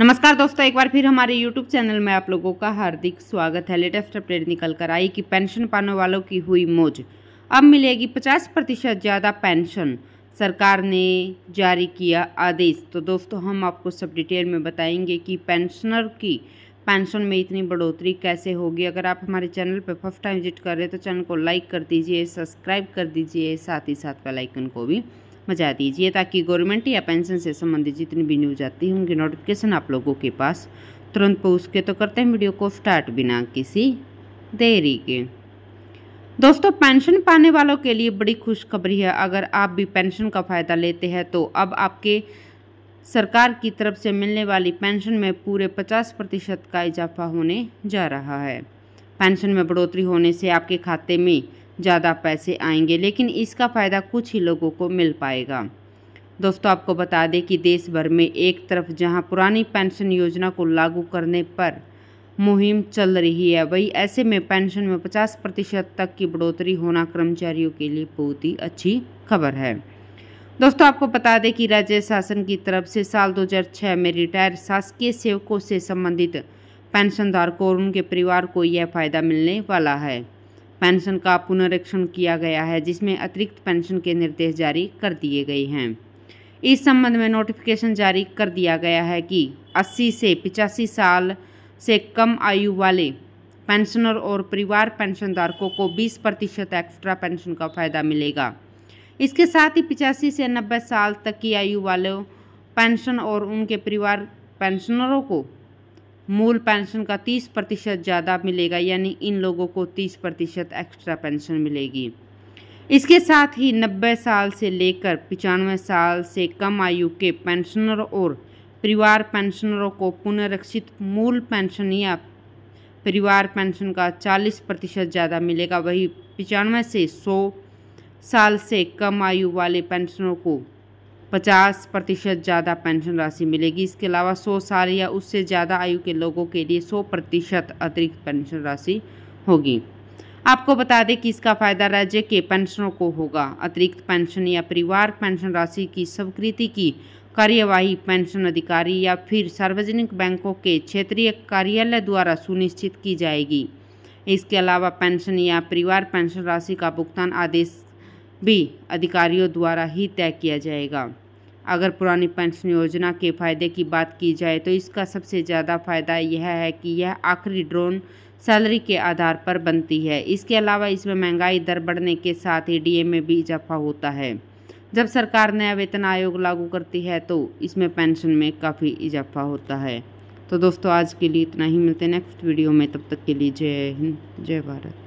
नमस्कार दोस्तों एक बार फिर हमारे YouTube चैनल में आप लोगों का हार्दिक स्वागत है लेटेस्ट अपडेट निकल कर आई कि पेंशन पाने वालों की हुई मौज अब मिलेगी 50 प्रतिशत ज़्यादा पेंशन सरकार ने जारी किया आदेश तो दोस्तों हम आपको सब डिटेल में बताएंगे कि पेंशनर की पेंशन में इतनी बढ़ोतरी कैसे होगी अगर आप हमारे चैनल पर फर्स्ट टाइम विजिट कर रहे हैं तो चैनल को लाइक कर दीजिए सब्सक्राइब कर दीजिए साथ ही साथ बेलाइकन को भी बजा दीजिए ताकि गवर्नमेंट या पेंशन से संबंधित जितनी भी न्यूज आती है उनकी नोटिफिकेशन आप लोगों के पास तुरंत पहुँच के तो करते हैं वीडियो को स्टार्ट बिना किसी देरी के दोस्तों पेंशन पाने वालों के लिए बड़ी खुशखबरी है अगर आप भी पेंशन का फ़ायदा लेते हैं तो अब आपके सरकार की तरफ से मिलने वाली पेंशन में पूरे 50 प्रतिशत का इजाफा होने जा रहा है पेंशन में बढ़ोतरी होने से आपके खाते में ज़्यादा पैसे आएंगे लेकिन इसका फ़ायदा कुछ ही लोगों को मिल पाएगा दोस्तों आपको बता दें कि देश भर में एक तरफ जहां पुरानी पेंशन योजना को लागू करने पर मुहिम चल रही है वही ऐसे में पेंशन में 50 प्रतिशत तक की बढ़ोतरी होना कर्मचारियों के लिए बहुत ही अच्छी खबर है दोस्तों आपको बता दें कि राज्य शासन की तरफ से साल 2006 में रिटायर शासकीय सेवकों से संबंधित पेंशनधारकों और उनके परिवार को यह फायदा मिलने वाला है पेंशन का पुनरीक्षण किया गया है जिसमें अतिरिक्त पेंशन के निर्देश जारी कर दिए गए हैं इस संबंध में नोटिफिकेशन जारी कर दिया गया है कि 80 से पिचासी साल से कम आयु वाले पेंशनर और परिवार पेंशनधारकों को 20 प्रतिशत एक्स्ट्रा पेंशन का फायदा मिलेगा इसके साथ ही पिचासी से नब्बे साल तक की आयु वालों पेंशन और उनके परिवार पेंशनरों को मूल पेंशन का 30 प्रतिशत ज़्यादा मिलेगा यानी इन लोगों को 30 प्रतिशत एक्स्ट्रा पेंशन मिलेगी इसके साथ ही 90 साल से लेकर पचानवे साल से कम आयु के पेंशनर और परिवार पेंशनरों को पुनर्रक्षित मूल पेंशन या परिवार पेंशन का 40 प्रतिशत ज़्यादा मिलेगा वही पचानवे से 100 साल से कम आयु वाले पेंशनरों को पचास प्रतिशत ज़्यादा पेंशन राशि मिलेगी इसके अलावा सौ साल या उससे ज़्यादा आयु के लोगों के लिए सौ प्रतिशत अतिरिक्त पेंशन राशि होगी आपको बता दें कि इसका फायदा राज्य के पेंशनों को होगा अतिरिक्त पेंशन या परिवार पेंशन राशि की स्वीकृति की कार्यवाही पेंशन अधिकारी या फिर सार्वजनिक बैंकों के क्षेत्रीय कार्यालय द्वारा सुनिश्चित की जाएगी इसके अलावा पेंशन या परिवार पेंशन राशि का भुगतान आदेश भी अधिकारियों द्वारा ही तय किया जाएगा अगर पुरानी पेंशन योजना के फ़ायदे की बात की जाए तो इसका सबसे ज़्यादा फ़ायदा यह है कि यह आखिरी ड्रोन सैलरी के आधार पर बनती है इसके अलावा इसमें महंगाई दर बढ़ने के साथ ही डीए में भी इजाफा होता है जब सरकार नया वेतन आयोग लागू करती है तो इसमें पेंशन में काफ़ी इजाफा होता है तो दोस्तों आज के लिए इतना ही मिलते हैं नेक्स्ट वीडियो में तब तक के लिए जय हिंद जय भारत